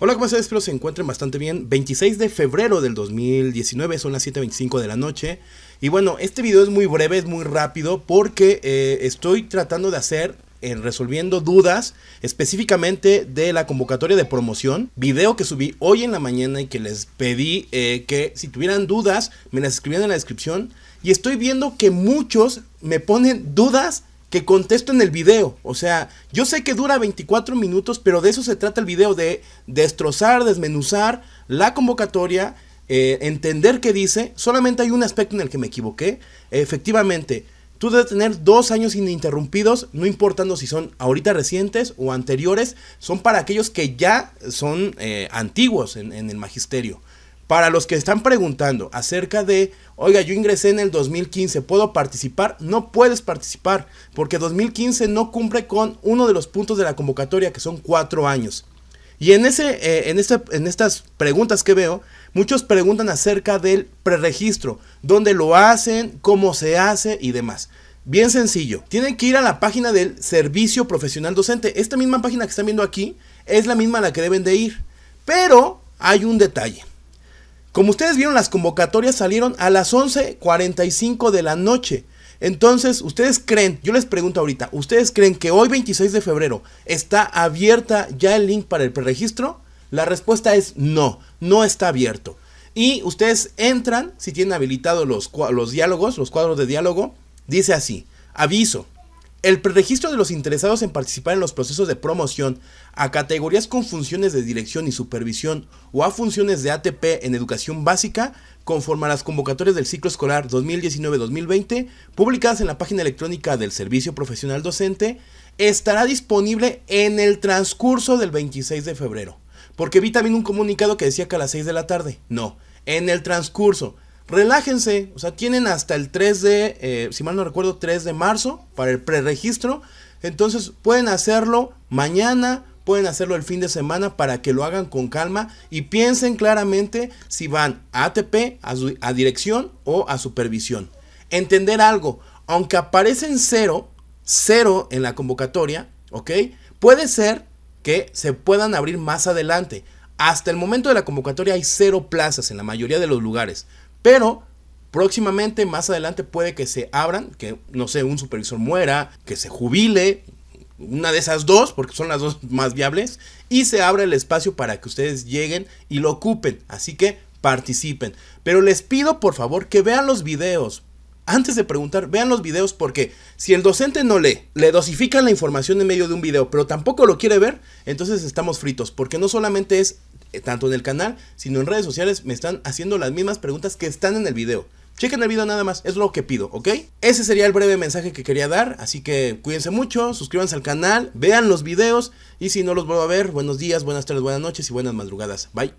Hola, ¿cómo están? Espero se encuentren bastante bien. 26 de febrero del 2019, son las 7.25 de la noche. Y bueno, este video es muy breve, es muy rápido, porque eh, estoy tratando de hacer resolviendo dudas específicamente de la convocatoria de promoción. Video que subí hoy en la mañana y que les pedí eh, que si tuvieran dudas me las escribieran en la descripción. Y estoy viendo que muchos me ponen dudas que contesto en el video. O sea, yo sé que dura 24 minutos, pero de eso se trata el video, de destrozar, desmenuzar la convocatoria, eh, entender qué dice. Solamente hay un aspecto en el que me equivoqué. Efectivamente, tú debes tener dos años ininterrumpidos, no importando si son ahorita recientes o anteriores, son para aquellos que ya son eh, antiguos en el magisterio. Para los que están preguntando acerca de, oiga, yo ingresé en el 2015, ¿puedo participar? No puedes participar, porque 2015 no cumple con uno de los puntos de la convocatoria, que son cuatro años. Y en, ese, eh, en, en estas preguntas que veo, muchos preguntan acerca del preregistro, dónde lo hacen, cómo se hace y demás. Bien sencillo, tienen que ir a la página del Servicio Profesional Docente. Esta misma página que están viendo aquí es la misma a la que deben de ir, pero hay un detalle. Como ustedes vieron, las convocatorias salieron a las 11.45 de la noche. Entonces, ¿ustedes creen? Yo les pregunto ahorita, ¿ustedes creen que hoy 26 de febrero está abierta ya el link para el preregistro? La respuesta es no, no está abierto. Y ustedes entran, si tienen habilitados los, los diálogos, los cuadros de diálogo, dice así, aviso, el preregistro de los interesados en participar en los procesos de promoción a categorías con funciones de dirección y supervisión o a funciones de ATP en educación básica, conforme a las convocatorias del ciclo escolar 2019-2020, publicadas en la página electrónica del Servicio Profesional Docente, estará disponible en el transcurso del 26 de febrero. Porque vi también un comunicado que decía que a las 6 de la tarde. No, en el transcurso relájense, o sea, tienen hasta el 3 de, eh, si mal no recuerdo, 3 de marzo para el preregistro. Entonces pueden hacerlo mañana, pueden hacerlo el fin de semana para que lo hagan con calma y piensen claramente si van a ATP, a, dirección o a supervisión. Entender algo, aunque aparecen cero, cero en la convocatoria, ¿ok? Puede ser que se puedan abrir más adelante. Hasta el momento de la convocatoria hay cero plazas en la mayoría de los lugares. Pero próximamente, más adelante, puede que se abran, que no sé, un supervisor muera, que se jubile, una de esas dos, porque son las dos más viables, y se abra el espacio para que ustedes lleguen y lo ocupen. Así que participen. Pero les pido por favor que vean los videos. Antes de preguntar, vean los videos porque si el docente no lee, le dosifican la información en medio de un video, pero tampoco lo quiere ver, entonces estamos fritos, porque no solamente es eh, tanto en el canal, sino en redes sociales, me están haciendo las mismas preguntas que están en el video. Chequen el video nada más, es lo que pido, ¿ok? Ese sería el breve mensaje que quería dar, así que cuídense mucho, suscríbanse al canal, vean los videos y si no los vuelvo a ver, buenos días, buenas tardes, buenas noches y buenas madrugadas. Bye.